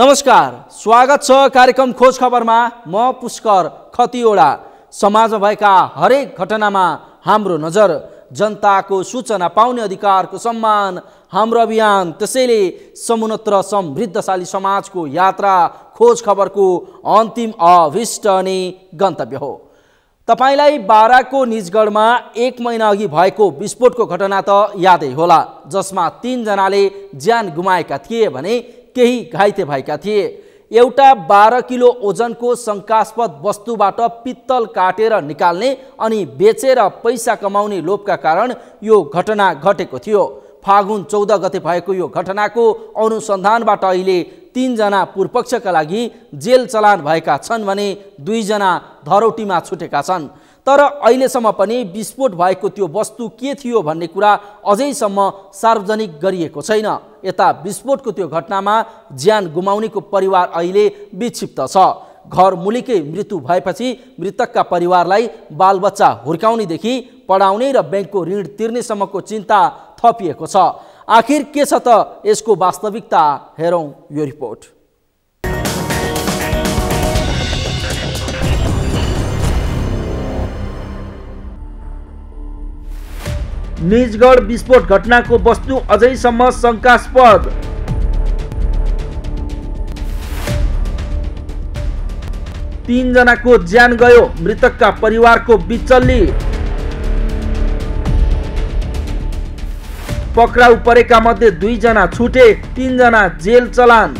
नमस्कार स्वागत छ कार्यक्रम खोज खबरमा म पुष्कर खतिवडा समाजमा भएका हरेक घटनामा हाम्रो नजर जनताको सूचना पाउने अधिकारको सम्मान हाम्रो अभियान त्यसैले समुन्नत समृद्धशाली समाजको यात्रा खोज खबरको अन्तिम अभिष्ट अनि गन्तव्य हो तपाईँलाई बाराको निजगढमा एक महिना अघि भएको विस्फोटको घटना त यादै होला जसमा तिनजनाले ज्यान गुमाएका थिए भने केही घाइते भएका थिए एउटा बाह्र किलो ओजनको शङ्कास्पद वस्तुबाट पित्तल काटेर निकाल्ने अनि बेचेर पैसा कमाउने लोभका कारण यो घटना घटेको थियो फागुन चौध गते भएको यो घटनाको अनुसन्धानबाट अहिले तिनजना पूर्वपक्षका लागि जेल चलान भएका छन् भने दुईजना धरोटीमा छुटेका छन् तर अहिलेसम्म पनि विस्फोट भएको त्यो वस्तु के थियो भन्ने कुरा अझैसम्म सार्वजनिक गरिएको छैन यता विस्फोटको त्यो घटनामा ज्यान गुमाउनेको परिवार अहिले विक्षिप्त छ घर मुलीकै मृत्यु भएपछि मृतकका परिवारलाई बालबच्चा हुर्काउनेदेखि पढाउने र ब्याङ्कको ऋण तिर्नेसम्मको चिन्ता थपिएको छ आखिर के छ त यसको वास्तविकता हेरौँ यो रिपोर्ट निजगढ विस्फोट घटनाको वस्तु अझैसम्म शङ्कास्पद तिनजनाको ज्यान गयो मृतकका परिवारको बिचल्ली पक्राउ परेका मध्ये दुईजना छुटे तिनजना जेल चलान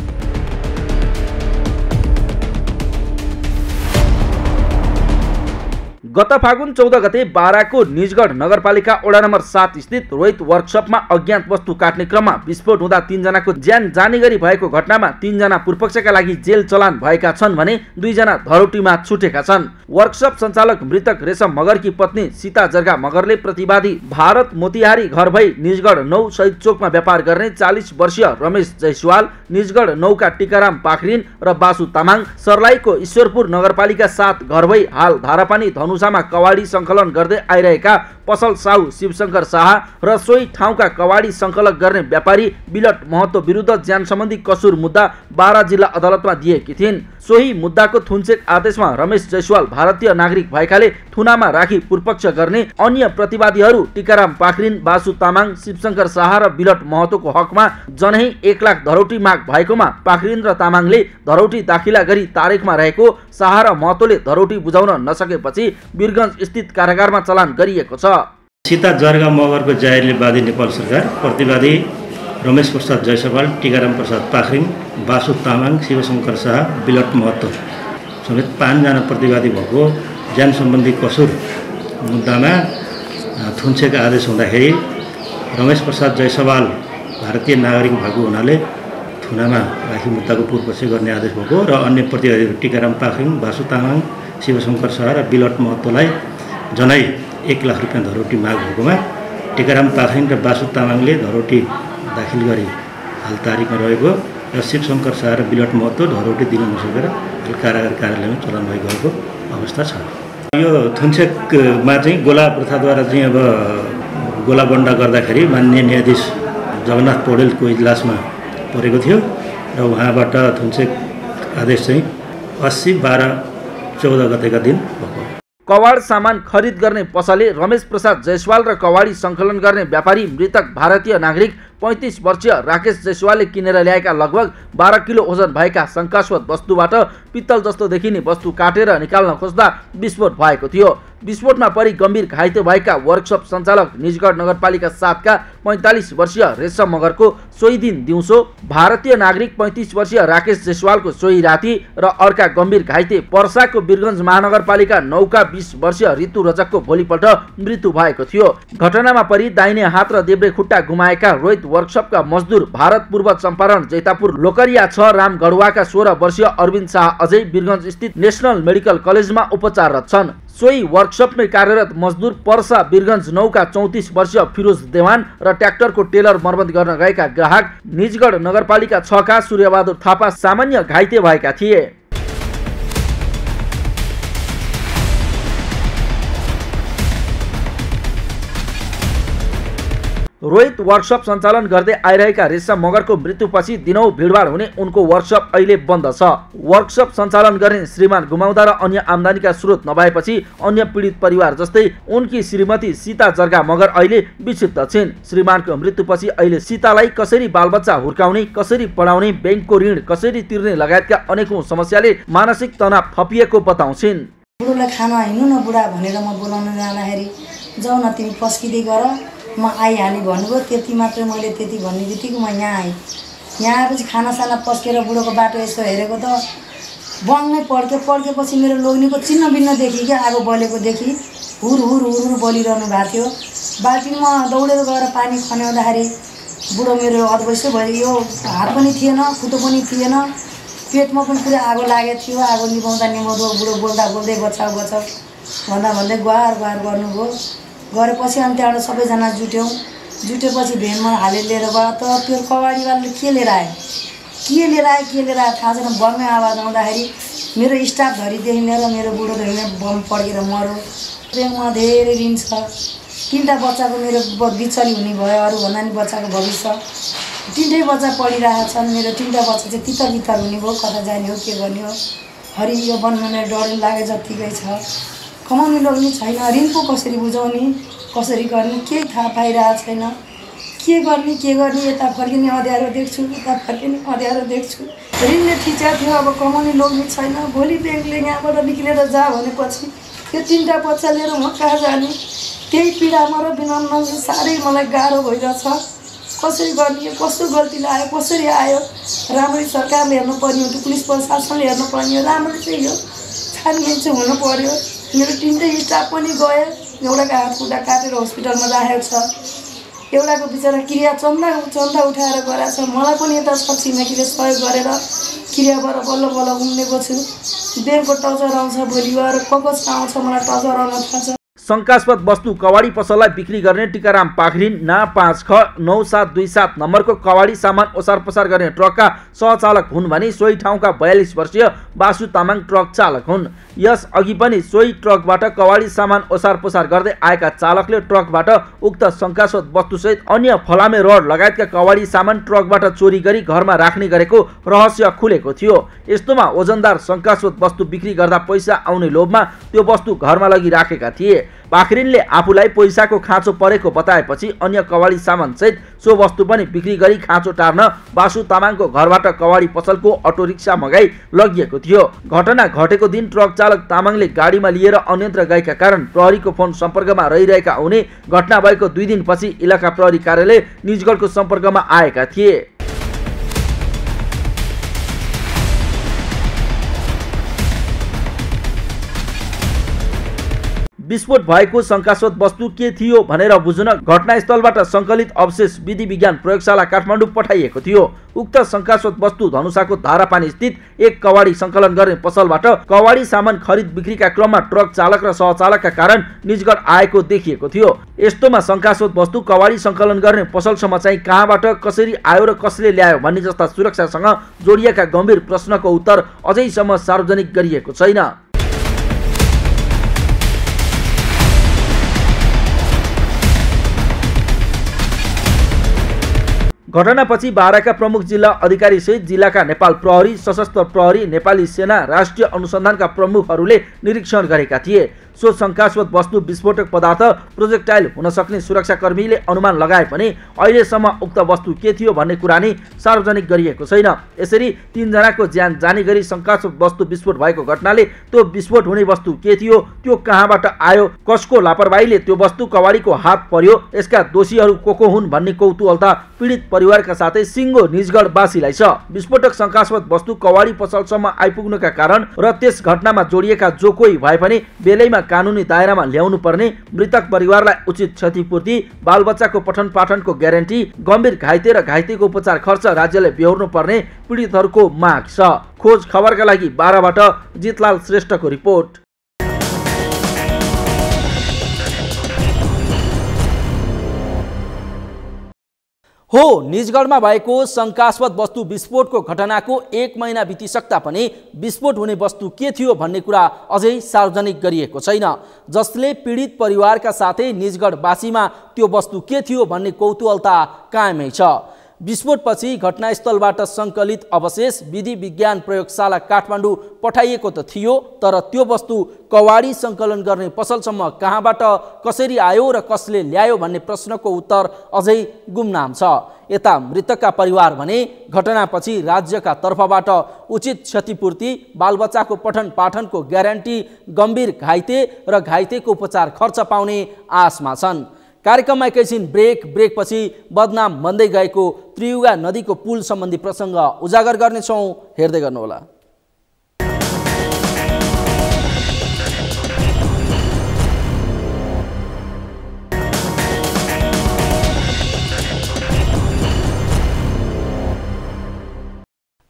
गत फागुन चौध गते बाराको निजगढ नगरपालिका वडा नम्बर सात स्थित रोहित वर्कसपमा अज्ञात वस्तु काट्ने क्रममा विस्फोट हुँदा तिनजनाको ज्यान जाने गरी भएको घटनामा तिनजना पूर्वपक्षका लागि जेल चलान भएका छन् भने दुईजना धरोटीमा छुटेका छन् वर्कसप सञ्चालक मृतक रेशम मगरकी पत्नी सीता जर्गा मगरले प्रतिवादी भारत मोतिहारी घर भई निजगढ नौ शहीद चोकमा व्यापार गर्ने चालिस वर्षीय रमेश जयसवाल निजगढ नौका टिकाराम पाखरिन र बासु तामाङ सर्लाईको ईश्वरपुर नगरपालिका सात घर भई हाल धारापानी धनुषा भाषामा कवाडी सङ्कलन गर्दै आइरहेका पसल साहु शिवशंकर शाह र सोही ठाउँका कवाडी सङ्कलक गर्ने व्यापारी बिलट महतो विरुद्ध ज्यान सम्बन्धी कसुर मुद्दा बारा जिल्ला अदालतमा दिएकी थिइन् सोही मुद्दाको थुनचेक आदेशमा रमेश जयसवाल भारतीय नागरिक भएकाले थुनामा राखी पूर्पक्ष गर्ने अन्य प्रतिवादीहरू टिकाराम पाखरिन बासु तामाङ शिवशङ्कर शाह र बिलट महतोको हकमा जनै एक लाख धरौटी माग भएकोमा पाखरिन र तामाङले धरौटी दाखिला गरी तारिकमा रहेको शाह र महतोले धरौटी बुझाउन नसकेपछि वीरगञ्ज स्थित कारागारमा चलान गरिएको छ सीता जर्गा मगरको जाहिरले बाँधी नेपाल सरकार प्रतिवादी रमेश प्रसाद जयसवाल टिकाराम प्रसाद पाखरिङ बासु तामाङ शिवशङ्कर शाह बिलट महतो समेत पाँचजना प्रतिवादी भएको ज्यान सम्बन्धी कसुर मुद्दामा थुन्सेको आदेश हुँदाखेरि रमेश प्रसाद जयसवाल भारतीय नागरिक भएको हुनाले थुनामा राखी मुद्दाको पूर्वपक्ष गर्ने आदेश भएको र अन्य प्रतिवादीहरू टिकाराम पाखरिङ बासु तामाङ शिवशङ्कर शाह र बिलट महतोलाई जनै एक लाख रुपियाँ धरोटी माग भएकोमा टिकाराम पाखरिङ र बासु तामाङले धरोटी दाखिल गरी हाल तारिकमा रहेको र शिवशङ्कर शाह र बिलट महत्त्व ढरोटी दिन नसकेर हाल कारागार कार्यालयमा चलन भइगएको अवस्था छ यो थुन्सेकमा चाहिँ गोला प्रथाद्वारा चाहिँ अब गोला बन्डा गर्दाखेरि मान्य न्यायाधीश जगन्नाथ पौडेलको इजलासमा परेको थियो र उहाँबाट थुन्सेक आदेश चाहिँ अस्सी बाह्र चौध गतेका दिन भएको कवाड सामान खरिद गर्ने पसले रमेश प्रसाद जयसवाल र कवाडी सङ्कलन गर्ने व्यापारी मृतक भारतीय नागरिक पैँतिस वर्षीय राकेश जयसवालले किनेर ल्याएका लगभग बाह्र किलो ओजन भएका शङ्कास्पद वस्तुबाट पित्तल जस्तो देखिने वस्तु काटेर निकाल्न खोज्दा विस्फोट भएको थियो विस्फोटमा परि गम्भीर घाइते भएका वर्कसप सञ्चालक निजगढ नगरपालिका सातका पैँतालिस वर्षीय रेशम मगरको सोही दिन दिउँसो भारतीय नागरिक पैँतिस वर्षीय राकेश जेसवालको सोही राति र अर्का गम्भीर घाइते पर्साको वीरगञ्ज महानगरपालिका नौका बिस वर्षीय ऋतु रजकको भोलिपल्ट मृत्यु भएको थियो घटनामा परि दाहिने हात र देब्रे खुट्टा गुमाएका रोहित वर्कसपका मजदुर भारत पूर्व चम्पारण जैतापुर लोकरिया छ राम रामगढुवाका सोह्र वर्षीय अरविन्द शाह अझै वीरगञ्ज स्थित नेसनल मेडिकल कलेजमा उपचाररत छन् सोही वर्कसपमै कार्यरत मजदुर पर्सा बिरगन्ज नौका चौतिस वर्षीय फिरोज देवान र ट्र्याक्टरको टेलर मर्मत गर्न गएका ग्राहक निजगढ नगरपालिका छका सूर्यबहादुर थापा सामान्य घाइते भएका थिए रोहित वर्कसप सञ्चालन गर्दै आइरहेका रेशम मगरको मृत्युपछि दिनौ भिडभाड हुने उनको वर्कसप अहिले बन्द छ वर्कसप सञ्चालन गर्ने श्रीमान गुमाउँदा र अन्य आमदानीका स्रोत नभएपछि अन्य पीडित परिवार जस्तै उनकी श्रीमती सीता जर्गा मगर अहिले विक्षिप्त छिन् श्रीमानको मृत्युपछि अहिले सीतालाई कसरी बालबच्चा हुर्काउने कसरी पढाउने ब्याङ्कको ऋण कसरी तिर्ने लगायतका अनेकौँ समस्याले मानसिक तनाव थपिएको बताउँछिन् बुढोलाई खाना हिँड्नु न बुढा भनेर म बोलाउन जाँदाखेरि जाउ न तिमी पस्किँदै गर म आइहालेँ भन्नुभयो त्यति मात्र मैले त्यति भन्ने बित्तिकै म यहाँ आएँ यहाँ आएपछि खानासाना पस्केर बुढोको बाटो यसो हेरेको त बङ्गै पड्क्यो पड्केपछि मेरो लोग्नेको चिन्ह देखेँ क्या आगो बलेको बलेकोदेखि हुर हुर हुर हुर बलिरहनु भएको थियो बाल्टिनमा दौडेर गएर पानी खन्याउँदाखेरि बुढो मेरो अधवैसो भयो यो हात पनि थिएन खुट्टो पनि थिएन पेटमा पनि पुरै आगो लागेको थियो आगो निभाउँदा निभाउँदो बुढो बोल्दा बोल्दै बचाउ बचाउ भन्दा भन्दै गुहार गुहार गर्नुभयो गरेपछि अनि त्यहाँबाट सबैजना जुट्यौँ जुटेपछि भेनमा हालेर लिएर गयो त त्यो कवाडीवालाले के लिएर आयो के लिएर आयो के लिएर आयो थाहा छैन बममै आवाज आउँदाखेरि मेरो स्टाफ धरिदेखि लिएर मेरो बुढोदेखि नै बम पड्केर मऱ्यो प्रेममा धेरै ऋण छ तिनवटा बच्चाको मेरो बिचली हुने भयो अरू भन्दा नि बच्चाको भविष्य तिनटै बच्चा पढिरहेका छन् मेरो तिनवटा बच्चा चाहिँ तितर बितर हुने भयो कता जाने हो के गर्ने हो हरि यो वनमा डर लाग्यो जत्तिकै छ कमाउने लग्ने छैन ऋण पो कसरी बुझाउने कसरी गर्ने केही थाहा पाइरहेको छैन के गर्ने के गर्ने यता फर्किने अँध्यारो देख्छु यता फर्किने अँध्यारो देख्छु ऋणले ठिचा थियो अब कमाउने लोग्ने छैन भोलि ब्याङ्कले यहाँबाट निक्लेर जा भनेपछि त्यो तिनवटा बच्चा लिएर म कहाँ जाने त्यही पीडामा र विनम्रमा साह्रै मलाई गाह्रो भइरहेछ कसरी गर्ने कस्तो गल्ती आयो कसरी आयो राम्ररी सरकारले हेर्नु पर्ने हो पुलिस प्रशासनले हेर्नु पर्ने हो राम्ररी चाहिँ यो छानबिन चाहिँ हुनु पर्यो मेरो तिनटै इच्छा पनि गयो एउटाको हात खुट्टा काटेर हस्पिटलमा राखेको छ एउटाको बिचरा क्रिया चन्दा चन्दा उठाएर गराएको छ मलाई पनि यता छिमेकीले सहयोग गरेर क्रियाबाट बल्ल बल्ल उम्लेको छु ब्याङ्कको टचर आउँछ भोलि गएर ककसको आउँछ मलाई टचर आउन थाहा शङ्कास्पद वस्तु कवाडी पसललाई बिक्री गर्ने टिकाराम पाखरिन ना पाँच ख नौ सात दुई सात नम्बरको कवाडी सामान ओसार पसार गर्ने ट्रकका सहचालक हुन् भने सोही ठाउँका बयालिस वर्षीय बासु तामाङ ट्रक चालक हुन् यस अघि पनि सोही ट्रकबाट कवाडी सामान ओसार पसार गर्दै आएका चालकले ट्रकबाट उक्त शङ्कास्पद वस्तुसहित अन्य फलामे रड लगायतका कवाडी सामान ट्रकबाट चोरी गरी घरमा राख्ने गरेको रहस्य खुलेको थियो यस्तोमा ओजनदार शङ्कास्पद वस्तु बिक्री गर्दा पैसा आउने लोभमा त्यो वस्तु घरमा लगिराखेका थिए पाखरिनले आफूलाई पैसाको खाँचो परेको बताएपछि अन्य कवाडी सामानसहित सो वस्तु पनि बिक्री गरी खाँचो टार्न बासु तामाङको घरबाट कवाडी पसलको अटो रिक्सा मगाई लगिएको थियो घटना घटेको दिन ट्रक चालक तामाङले गाडीमा लिएर अन्यत्र गएका कारण प्रहरीको फोन सम्पर्कमा रहिरहेका हुने घटना भएको दुई दिनपछि इलाका प्रहरी कार्यालय निजगढको सम्पर्कमा आएका थिए विस्फोट भएको शङ्कास्पद वस्तु के थियो भनेर बुझ्न घटनास्थलबाट सङ्कलित अवशेष विधि विज्ञान प्रयोगशाला काठमाडौँ पठाइएको थियो उक्त शङ्कास्पद वस्तु धनुषाको धारापानी स्थित एक कवाडी सङ्कलन गर्ने पसलबाट कवाडी सामान खरिद बिक्रीका क्रममा ट्रक चालक र सहचालकका कारण निजगढ आएको देखिएको थियो यस्तोमा शङ्कास्पद वस्तु कवाडी सङ्कलन गर्ने पसलसम्म चाहिँ कहाँबाट कसरी आयो र कसले ल्यायो भन्ने जस्ता सुरक्षासँग जोडिएका गम्भीर प्रश्नको उत्तर अझैसम्म सार्वजनिक गरिएको छैन घटनापछि बाह्रका प्रमुख जिल्ला अधिकारीसहित जिल्लाका नेपाल प्रहरी सशस्त्र प्रहरी नेपाली सेना राष्ट्रिय अनुसन्धानका प्रमुखहरूले निरीक्षण गरेका थिए सो शङ्कास्पद वस्तु विस्फोटक पदार्थ प्रोजेक्टाइल हुन सक्ने सुरक्षाकर्मीले अनुमान लगाए पनि अहिलेसम्म उक्त वस्तु के थियो भन्ने कुरा नै सार्वजनिक गरिएको छैन यसरी तिनजनाको ज्यान जाने गरी शङ्कास्पद वस्तु विस्फोट भएको घटनाले त्यो विस्फोट हुने वस्तु के थियो त्यो कहाँबाट आयो कसको लापरवाहीले त्यो वस्तु कवाडीको हात पर्यो यसका दोषीहरू को को हुन् भन्ने कौतुहलता पीडित परिवारका साथै सिङ्गो निजगढवासीलाई छ विस्फोटक शङ्कास्पद वस्तु कवाडी पसलसम्म आइपुग्नुका कारण र त्यस घटनामा जोडिएका जो कोही भए पनि बेलैमा कानुनी दायरामा ल्याउनु पर्ने मृतक परिवारलाई उचित क्षतिपूर्ति बालबच्चाको पठन पाठनको ग्यारेन्टी गम्भीर घाइते र घाइतेको उपचार खर्च राज्यले बेहोर्नु पर्ने पीडितहरूको माग छ खोज खबरका लागि बाह्रबाट जितलाल श्रेष्ठको रिपोर्ट हो निजगढमा भएको शङ्कास्पद वस्तु विस्फोटको घटनाको एक महिना बितिसक्दा पनि विस्फोट हुने वस्तु के थियो भन्ने कुरा अझै सार्वजनिक गरिएको छैन जसले पीडित परिवारका साथै निजगढवासीमा त्यो वस्तु के थियो भन्ने कौतूहलता कायमै छ विस्फोटपछि घटनास्थलबाट सङ्कलित अवशेष विधि विज्ञान प्रयोगशाला काठमाडौँ पठाइएको त थियो तर त्यो वस्तु कवाडी सङ्कलन गर्ने पसलसम्म कहाँबाट कसरी आयो र कसले ल्यायो भन्ने प्रश्नको उत्तर अझै गुमनाम छ यता मृतकका परिवार भने घटनापछि राज्यका तर्फबाट उचित क्षतिपूर्ति बालबच्चाको पठन पाठनको ग्यारेन्टी गम्भीर घाइते र घाइतेको उपचार खर्च पाउने आशमा छन् कार्यक्रममा एकैछिन ब्रेक ब्रेकपछि बदनाम भन्दै गएको त्रियुगा नदीको पुल सम्बन्धी प्रसङ्ग उजागर गर्नेछौँ हेर्दै गर्नुहोला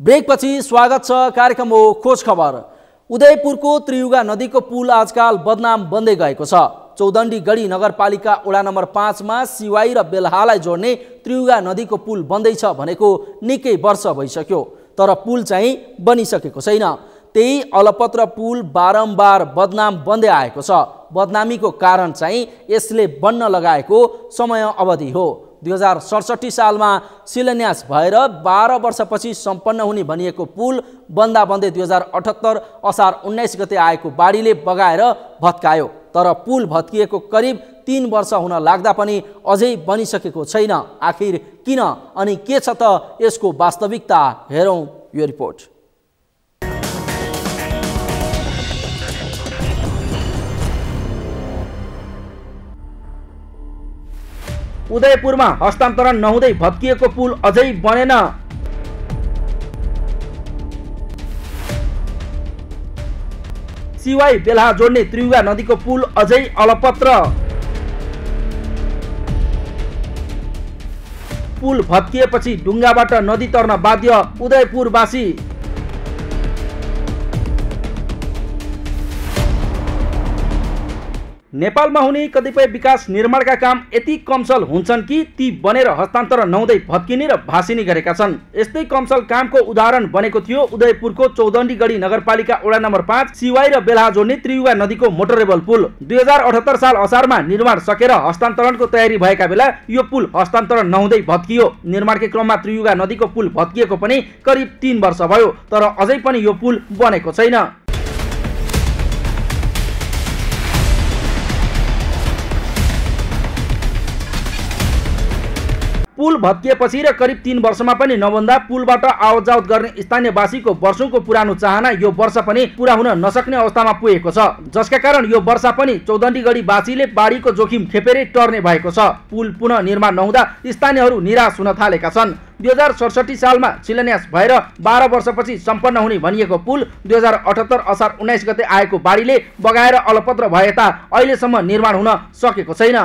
ब्रेकपछि स्वागत छ कार्यक्रम हो खोज खबर उदयपुरको त्रियुगा नदीको पुल आजकाल बदनाम बन्दै गएको छ चौदण्डी गढी नगरपालिका वडा नम्बर पाँचमा सिवाई र बेलहालाई जोड्ने त्रियुगा नदीको पुल बन्दैछ भनेको निकै वर्ष भइसक्यो तर पुल चाहिँ बनिसकेको छैन त्यही अलपत्र पुल बारम्बार बदनाम बन्दै आएको छ बदनामीको कारण चाहिँ यसले बन्न लगाएको समय अवधि हो दुई हजार सडसठी सालमा शिलान्यास भएर बाह्र वर्षपछि सम्पन्न हुने भनिएको पुल बन्दा बन्दै दुई हजार अठहत्तर असार उन्नाइस गते आएको बाढीले बगाएर भत्कायो तर पुल भत्किएको करिब तिन वर्ष हुन लाग्दा पनि अझै बनिसकेको छैन आखिर किन अनि के छ त यसको वास्तविकता हेरौँ यो रिपोर्ट उदयपुरमा हस्तान्तरण नहुँदै भत्किएको पुल अझै बनेन सिवाई बेलहा जोड्ने त्रियुगा नदीको पुल अझै अलपत्र पुल भत्किएपछि ढुङ्गाबाट नदी तर्न बाध्य उदयपुरवासी नेपालमा हुने कतिपय विकास निर्माणका काम यति कमसल हुन्छन् कि ती बनेर हस्तान्तरण नहुँदै भत्किने र भाँसिने गरेका छन् यस्तै कमसल कामको उदाहरण बनेको थियो उदयपुरको चौदण्डीगढी नगरपालिका वडा नम्बर पाँच सिवाई र बेला जोड्ने त्रियुगा नदीको मोटरेबल पुल दुई साल असारमा निर्माण सकेर हस्तान्तरणको तयारी भएका बेला यो पुल हस्तान्तरण नहुँदै भत्कियो निर्माणकै क्रममा त्रियुगा नदीको पुल भत्किएको पनि करिब तिन वर्ष भयो तर अझै पनि यो पुल बनेको छैन पुल भत्किएपछि र करिब तिन वर्षमा पनि नभन्दा पुलबाट आवत जावत गर्ने स्थानीयवासीको वर्षौँको पुरानो चाहना यो वर्ष पनि पुरा हुन नसक्ने अवस्थामा पुगेको छ जसका कारण यो वर्ष पनि चौधण्डीगढीवासीले बाढीको जोखिम खेपेरै टर्ने भएको छ पुल पुनः निर्माण नहुँदा स्थानीयहरू निराश हुन थालेका छन् दुई हजार सडसठी सालमा शिलान्यास भएर बाह्र वर्षपछि सम्पन्न हुने भनिएको पुल दुई हजार अठहत्तर असार उन्नाइस गते आएको बाढीले बगाएर अलपत्र भए ता अहिलेसम्म निर्माण हुन सकेको छैन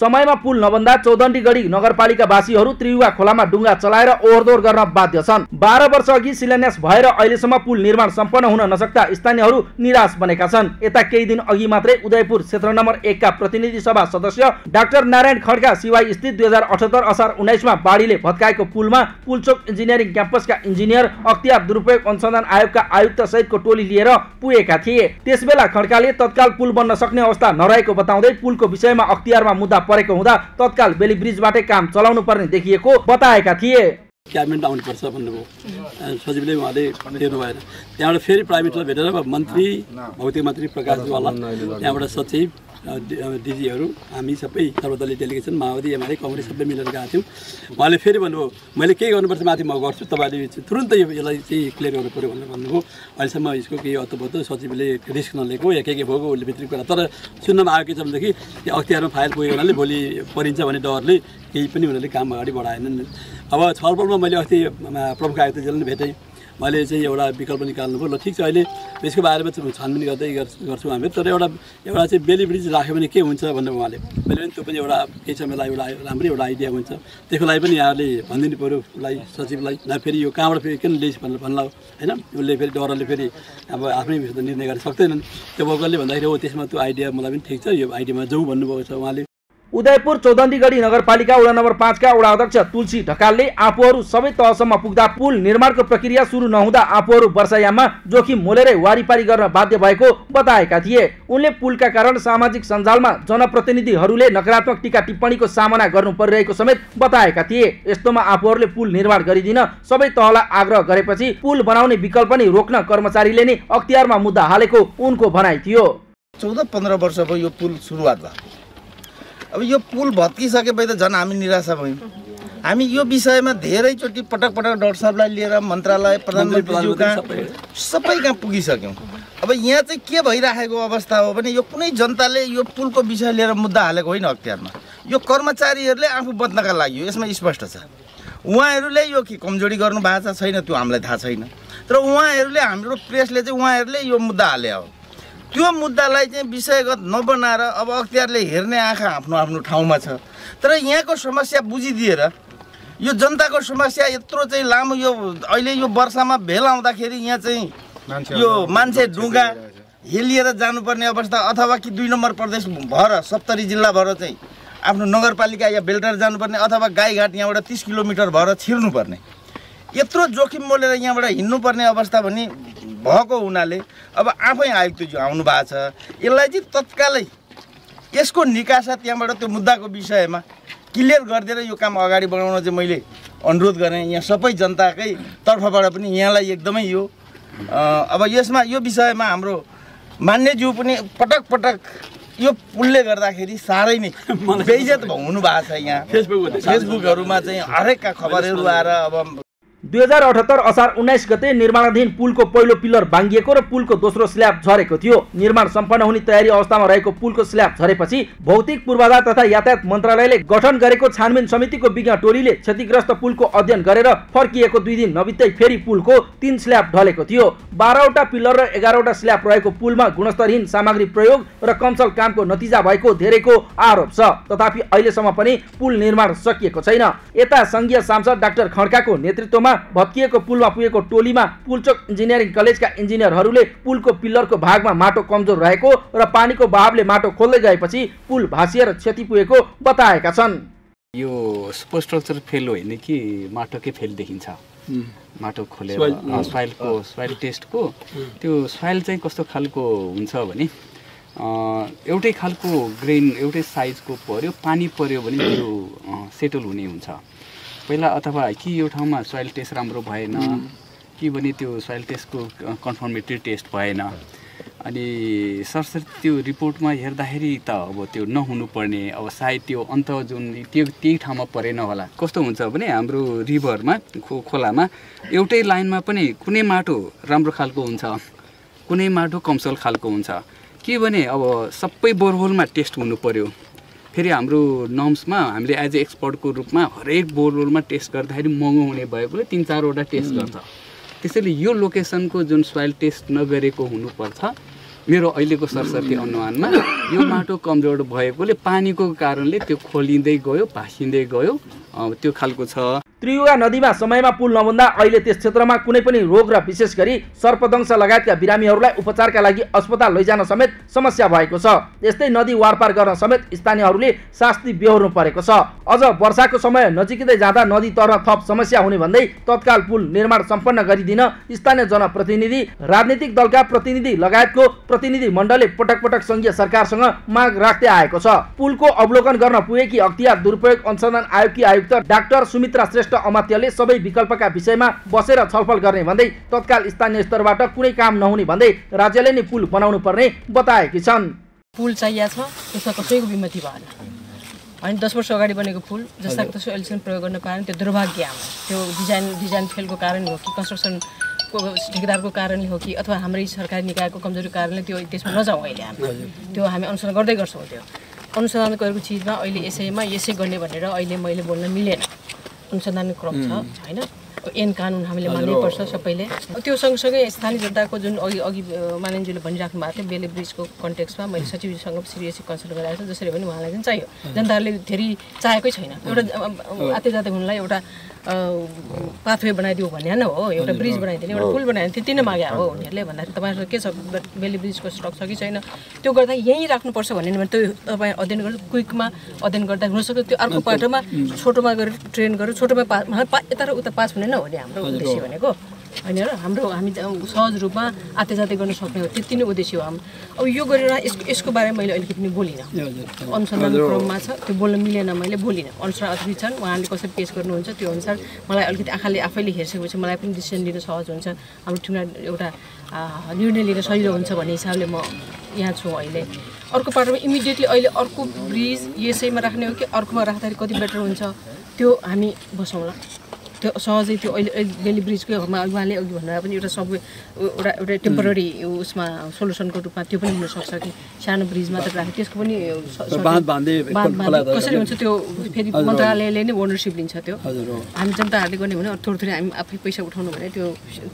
समयमा पुल नबन्दा नगरपालिका नगरपालिकावासीहरू त्रियुवा खोलामा डुङ्गा चलाएर ओहोरदोहोर गर्न बाध्य छन् बाह्र वर्ष अघि शिलान्यास भएर अहिलेसम्म पुल निर्माण सम्पन्न हुन नसक्दा स्थानीयहरू निराश बनेका छन् यता केही दिन अघि मात्रै उदयपुर क्षेत्र नम्बर एकका प्रतिनिधि सभा सदस्य डाक्टर नारायण खड्का सिवाई स्थित दुई हजार अठहत्तर असार उन्नाइसमा बाढीले भत्काएको पुलमा पुलचोक इन्जिनियरिङ क्याम्पसका इन्जिनियर अख्तियार दुरुपयोग अनुसन्धान आयोगका आयुक्त सहितको टोली लिएर पुगेका थिए त्यसबेला खड्काले तत्काल पुल बन्न सक्ने अवस्था नरहेको बताउँदै पुलको विषयमा अख्तियारमा मुद्दा परेको हुँदा तत्काल बेली ब्रिजबाटै काम चलाउनु पर्ने देखिएको बताएका थिए क्याबिनेट आउनुपर्छ भन्नुभयो सचिवले उहाँले हेर्नु भएन त्यहाँबाट फेरि प्राइभेटलाई भेटेर मन्त्री भौतिक मन्त्री प्रकाश ज्वाला त्यहाँबाट सचिव दिदीहरू हामी सबै सर्वदलीय डेलिगेसन माओवादी एमाले कङ्ग्रेस सबै मिलेर गएको थियौँ उहाँले फेरि भन्नुभयो मैले केही गर्नुपर्छ माथि म गर्छु तपाईँले तुरन्तै यसलाई चाहिँ क्लियर गर्नु पऱ्यो भनेर भन्नुभयो अहिलेसम्म यसको केही अतोपतो सचिवले रिस्क नलिएको या के के भएको उसले भित्री कुरा तर सुन्नमा आएको के छ भनेदेखि अख्तियारमा फाइल पुगेको हुनाले भोलि परिन्छ भन्ने डरले केही पनि उनीहरूले काम अगाडि बढाएनन् अब छलफलमा मैले अस्ति प्रमुख आयुक्तजीलाई पनि भेटेँ मैले चाहिँ एउटा विकल्प निकाल्नु भयो ल ठिक छ अहिले यसको बारेमा चाहिँ छानबिन गर्दै गर्छौँ हामी तर एउटा एउटा चाहिँ बेली ब्रिज राख्यो भने के हुन्छ भन्नु उहाँले मैले पनि त्यो पनि एउटा केही समयलाई एउटा राम्रै एउटा आइडिया हुन्छ त्यसको लागि पनि यहाँले भनिदिनु पऱ्यो उसलाई सचिवलाई न फेरि यो कहाँबाट फेरि किन लिइस् भनेर भन्ला होइन उसले फेरि डरले फेरि अब आफ्नै निर्णय गर्न सक्दैनन् त्यो भएकोले भन्दाखेरि हो त्यसमा त्यो आइडिया मलाई पनि ठिक छ यो आइडियामा जाउँ भन्नुभएको छ उहाँले उदयपुर चौधन्डीगढी नगरपालिका वडा नम्बर पाँचका वडा अध्यक्ष तुलसी ढकालले आफूहरू सबै तहसम्म पुग्दा पुल निर्माणको प्रक्रिया सुरु नहुँदा आफूहरू वर्षायाममा जोखिम मोलेरै वारिपारी गर्न बाध्य भएको बताएका थिए उनले पुलका कारण सामाजिक सञ्जालमा जनप्रतिनिधिहरूले नकारात्मक टिका टिप्पणीको सामना गर्नु परिरहेको समेत बताएका थिए यस्तोमा आफूहरूले पुल निर्माण गरिदिन सबै तहलाई आग्रह गरेपछि पुल बनाउने विकल्प नै रोक्न कर्मचारीले नै अख्तियारमा मुद्दा हालेको उनको भनाइ थियो चौध पन्ध्र वर्षको यो पुल सुरुवात भएको अब यो पुल भत्किसकेपछि त झन् हामी निराशा भयौँ हामी यो विषयमा धेरैचोटि पटक पटक डक्टर साहबलाई लिएर मन्त्रालय प्रधानमन्त्रीज्यू कहाँ सबै कहाँ पुगिसक्यौँ अब यहाँ चाहिँ के भइराखेको अवस्था हो भने यो कुनै जनताले यो पुलको विषय लिएर मुद्दा हालेको होइन अख्तियारमा यो कर्मचारीहरूले आफू बच्नका लागि हो यसमा स्पष्ट छ उहाँहरूले यो के कमजोरी गर्नु भएको छैन त्यो हामीलाई थाहा छैन तर उहाँहरूले हाम्रो प्रेसले चाहिँ उहाँहरूले यो मुद्दा हाले हो त्यो मुद्दालाई चाहिँ विषयगत नबनाएर अब अख्तियारले हेर्ने आँखा आफ्नो आफ्नो ठाउँमा छ तर यहाँको समस्या बुझिदिएर यो जनताको समस्या यत्रो चाहिँ लामो यो अहिले यो वर्षामा भेल आउँदाखेरि यहाँ चाहिँ यो मान्छे ढुङ्गा हेलिएर जानुपर्ने अवस्था अथवा कि दुई नम्बर प्रदेश भएर सप्तरी जिल्ला भएर चाहिँ आफ्नो नगरपालिका या बेलटार जानुपर्ने अथवा गाईघाट यहाँबाट तिस किलोमिटर भएर छिर्नुपर्ने यत्रो जोखिम मोलेर यहाँबाट हिँड्नुपर्ने अवस्था पनि भएको हुनाले अब आफै आयुक्तज्यू आउनु भएको छ यसलाई चाहिँ तत्कालै यसको निकासा त्यहाँबाट त्यो मुद्दाको विषयमा क्लियर गरिदिएर यो काम अगाडि बढाउन चाहिँ मैले अनुरोध गरेँ यहाँ सबै जनताकै तर्फबाट पनि यहाँलाई एकदमै यो अब यसमा यो विषयमा हाम्रो मान्यज्यू पनि पटक पटक यो पुलले गर्दाखेरि साह्रै नै बेइज्जत हुनु भएको छ यहाँ फेसबुक फेसबुकहरूमा चाहिँ हरेकका खबरहरू आएर अब दुई हजार अठहत्तर असार उन्नाइस गते निर्माणाधीन पुलको पहिलो पिल्लर भाङ्गिएको र पुलको दोस्रो स्ल्याब झरेको थियो निर्माण सम्पन्न हुने तयारी अवस्थामा रहेको पुलको स्ल्याब झरेपछि भौतिक पूर्वाधार तथा यातायात मन्त्रालयले गठन गरेको छानबिन समितिको विज्ञ टोलीले क्षतिग्रस्त पुलको अध्ययन गरेर फर्किएको दुई दिन नबित्दै फेरि पुलको तीन स्ल्याब ढलेको थियो बाह्रवटा पिल्लर र एघारवटा स्ल्याब रहेको पुलमा गुणस्तरहीन सामग्री प्रयोग र कमसल कामको नतिजा भएको धेरैको आरोप छ तथापि अहिलेसम्म पनि पुल निर्माण सकिएको छैन यता संघीय सांसद डाक्टर खड्काको नेतृत्वमा भत्किएको पुलमा पुगेको टोलीमा पुलचोक इन्जिनियरिङ कलेजका इन्जिनियरहरूले पुलको पिल्लरको भागमा माटो कमजोर रहेको र पानीको बहावले माटो खोल्दै गएपछि पुल भाँसिएर क्षति पुगेको बताएका छन् यो सुपर स्ट्रक्चर फेल होइन कि माटोकै फेल देखिन्छ माटो खोलेर सोइलको सोइल टेस्टको त्यो सोइल चाहिँ कस्तो खालको हुन्छ भने एउटै खालको ग्रेन एउटै साइजको पऱ्यो पानी पऱ्यो भने त्यो सेटल हुने हुन्छ पहिला अथवा कि यो ठाउँमा सोइल टेस्ट राम्रो भएन कि भने त्यो सोइल टेस्टको कन्फर्मेटरी टेस्ट भएन अनि सरसरी त्यो रिपोर्टमा हेर्दाखेरि त अब त्यो नहुनुपर्ने अब सायद त्यो अन्त जुन त्यो त्यही ठाउँमा परेन होला कस्तो हुन्छ भने हाम्रो रिभरमा खो खोलामा एउटै लाइनमा पनि कुनै माटो राम्रो खालको हुन्छ कुनै माटो कमसल खालको हुन्छ के भने अब सबै बोरहोलमा टेस्ट हुनु पऱ्यो फेरि हाम्रो नम्समा हामीले एज ए एक्सपर्टको रूपमा हरेक बोरवेलमा टेस्ट गर्दाखेरि महँगो हुने भएकोले तिन चारवटा टेस्ट गर्छ त्यसैले यो लोकेसनको जुन सोइल टेस्ट नगरेको हुनुपर्छ मेरो अहिलेको सरस्वती अनुमानमा यो माटो कमजोर भएकोले पानीको कारणले त्यो खोलिँदै गयो भासिँदै गयो त्यो खालको छ त्रियुगा नदीमा समयमा पुल नबन्दा अहिले त्यस क्षेत्रमा कुनै पनि रोग र विशेष गरी सर्पदंश लगायतका बिरामीहरूलाई उपचारका लागि अस्पताल लैजान समेत समस्या भएको छ यस्तै नदी वारपार गर्न समेत स्थानीयहरूले शास्ति बेहोर्नु परेको छ अझ वर्षाको समय नजिकै जाँदा नदी तर थप समस्या हुने भन्दै तत्काल पुल निर्माण सम्पन्न गरिदिन स्थानीय जनप्रतिनिधि राजनीतिक दलका प्रतिनिधि लगायतको प्रतिनिधि मण्डलले पटक पटक संघीय सरकारसँग माग राख्दै आएको छ पुलको अवलोकन गर्न पुगेकी अख्तियार दुरुपयोग अनुसन्धान आयोगकी आयुक्त डाक्टर सुमित्रा श्रेष्ठ श्रेष्ठ अमात्यले सबै विकल्पका विषयमा बसेर छलफल गर्ने भन्दै तत्काल स्थानीय स्तरबाट कुनै काम नहुने भन्दै राज्यले नै पुल बनाउनु पर्ने बताएकी छन् पुल चाहिएको छ त्यसमा कसैको विमति भएन अनि दस वर्ष अगाडि बनेको पुल जसलाई त्यसो अहिलेसम्म प्रयोग गर्न पाएन त्यो दुर्भाग्य हाम्रो त्यो डिजाइन डिजाइन फेलको कारण हो कि कन्स्ट्रक्सनको ठेकेदारको कारणले हो कि अथवा हाम्रै सरकारी निकायको कमजोरीको कारणले त्यो त्यसमा नजाउँ अहिले हामी त्यो हामी अनुसरण गर्दै गर्छौँ त्यो अनुसन्धान गरेको चिजमा अहिले यसैमा यसै गर्ने भनेर अहिले मैले बोल्न मिलेन अनुसन्धान क्रम छ होइन एन कानुन हामीले मान्नैपर्छ सबैले त्यो सँगसँगै स्थानीय जनताको जुन अघि अघि मानेन्जीले भनिराख्नु भएको थियो बेले ब्रिजको कन्टेक्समा मैले सचिवजीसँग सिरियसली कन्सल्ट गराएको छु जसरी पनि उहाँलाई चाहिँ चाहियो जनताहरूले धेरै चाहेकै छैन एउटा आते जाते हुनलाई एउटा पाथवे बनाइदियो भने हो एउटा ब्रिज बनाइदिने एउटा पुल बनाइदिने त्यति नै माग्या हो उनीहरूले भन्दाखेरि तपाईँहरू के छ बेली ब्रिजको स्टक छ कि छैन त्यो गर्दा यहीँ राख्नुपर्छ भन्यो भने त्यो तपाईँ अध्ययन गर्नु क्विकमा अध्ययन गर्दा हुनसक्छ त्यो अर्को पाटोमा छोटोमा गएर ट्रेन गरेर छोटोमा पा यता र उता पास हुने नै हो नि हाम्रो उद्देश्य भनेको होइन र हाम्रो हामी सहज रूपमा आत्तेजाते गर्न सक्ने हो त्यति नै उद्देश्य हो हाम्रो अब यो गरेर यसको यसको बारेमा मैले अलिकति पनि बोलिनँ अनुसन्धान क्रममा छ त्यो बोल्न मिलेन मैले बोलिनँ अनुसार अतिथि छन् उहाँले कसरी पेस गर्नुहुन्छ त्यो अनुसार मलाई अलिकति आँखाले आफैले हेरिसकेपछि मलाई पनि डिसिसन लिन सहज हुन्छ हाम्रो ठुला एउटा निर्णय लिन सजिलो हुन्छ भन्ने हिसाबले म यहाँ छु अहिले अर्को पाटोमा इमिडिएटली अहिले अर्को ब्रिज यसैमा राख्ने हो कि अर्कोमा राख्दाखेरि कति बेटर हुन्छ त्यो हामी बसौँला त्यो सहजै त्यो अहिले डेली ब्रिजकै ब्रिजकोमा उहाँले अघि भन्नुभयो पनि एउटा सबै एउटा एउटा टेम्पोररी उसमा सोल्युसनको रूपमा त्यो पनि हुनसक्छ कि सानो ब्रिज मात्र राख्यो त्यसको पनि कसरी हुन्छ त्यो फेरि मन्त्रालयले नै ओनरसिप लिन्छ त्यो हामी जनताहरूले गर्ने भने थोरै थोरै हामी आफै पैसा उठाउनु भने त्यो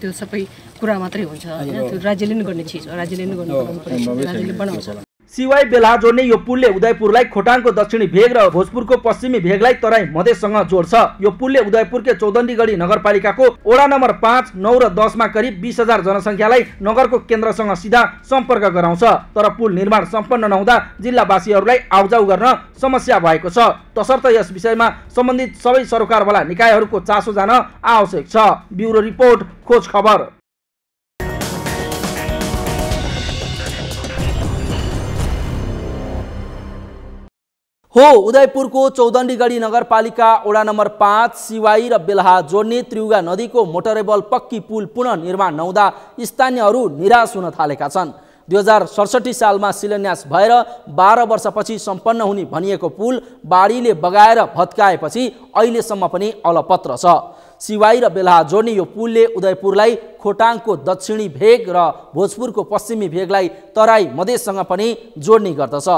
त्यो सबै कुरा मात्रै हुन्छ होइन त्यो राज्यले नै गर्ने चिज हो राज्यले नै गर्नु राज्यले बनाउँछ सिवाय बेला जोड्ने यो पुलले उदयपुरलाई खोटाङको दक्षिणी भेग र भोजपुरको पश्चिमी भेगलाई तराई मधेससँग जोड्छ यो पुलले उदयपुरकै चौदण्डीगढी नगरपालिकाको वडा नम्बर पाँच नौ र दसमा करिब बिस हजार जनसङ्ख्यालाई नगरको केन्द्रसँग सिधा सम्पर्क गराउँछ तर पुल निर्माण सम्पन्न नहुँदा जिल्लावासीहरूलाई आउजाउ गर्न समस्या भएको छ तसर्थ यस विषयमा सम्बन्धित सबै सरकारवाला निकायहरूको चासो जान आवश्यक छ ब्युरो रिपोर्ट खोज खबर हो उदयपुरको चौदण्डीगढी नगरपालिका वडा नम्बर पाँच सिवाई र बेलहा जोड्ने त्रियुगा नदीको मोटरेबल पक्की पुल पुनः निर्माण नहुँदा स्थानीयहरू निराश हुन थालेका छन् दुई हजार सडसठी सालमा शिलान्यास भएर बाह्र वर्षपछि सम्पन्न हुने भनिएको पुल बाढीले बगाएर भत्काएपछि अहिलेसम्म पनि अलपत्र छ सिवाई र बेला जोड्ने यो पुलले उदयपुरलाई खोटाङको दक्षिणी भेग र भोजपुरको पश्चिमी भेगलाई तराई मधेससँग पनि जोड्ने गर्दछ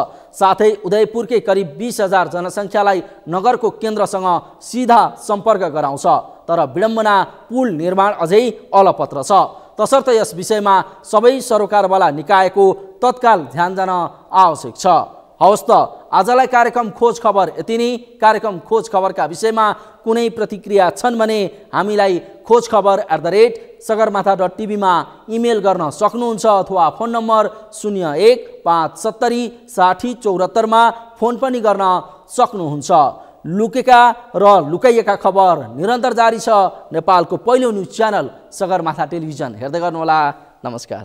साथै उदयपुरकै करिब बिस हजार जनसङ्ख्यालाई नगरको केन्द्रसँग सिधा सम्पर्क गराउँछ तर विडम्बना पुल निर्माण अझै अलपत्र छ तसर्थ यस विषयमा सबै सरोकारवाला निकायको तत्काल ध्यान जान आवश्यक छ हवस् त आजलाई कार्यक्रम खोज खबर यति नै कार्यक्रम खोज खबरका विषयमा कुनै प्रतिक्रिया छन् भने हामीलाई खोज खबर at the rate Sagarmatha dot टिभीमा इमेल गर्न सक्नुहुन्छ अथवा फोन नम्बर शून्य एक पाँच सत्तरी साठी चौहत्तरमा फोन पनि गर्न सक्नुहुन्छ लुकेका र लुकाइएका खबर निरन्तर जारी छ नेपालको पहिलो न्युज च्यानल सगरमाथा टेलिभिजन हेर्दै गर्नुहोला नमस्कार